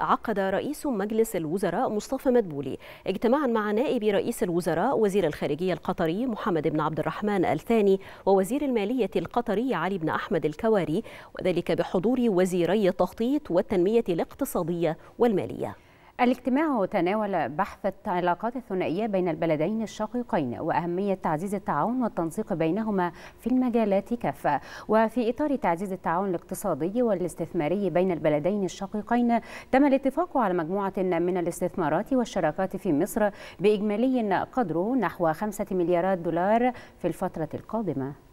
عقد رئيس مجلس الوزراء مصطفى مدبولي اجتماعا مع نائب رئيس الوزراء وزير الخارجية القطري محمد بن عبد الرحمن الثاني ووزير المالية القطري علي بن أحمد الكواري وذلك بحضور وزيري التخطيط والتنمية الاقتصادية والمالية الاجتماع تناول بحث العلاقات الثنائية بين البلدين الشقيقين وأهمية تعزيز التعاون والتنسيق بينهما في المجالات كافة وفي إطار تعزيز التعاون الاقتصادي والاستثماري بين البلدين الشقيقين تم الاتفاق على مجموعة من الاستثمارات والشراكات في مصر بإجمالي قدره نحو 5 مليارات دولار في الفترة القادمة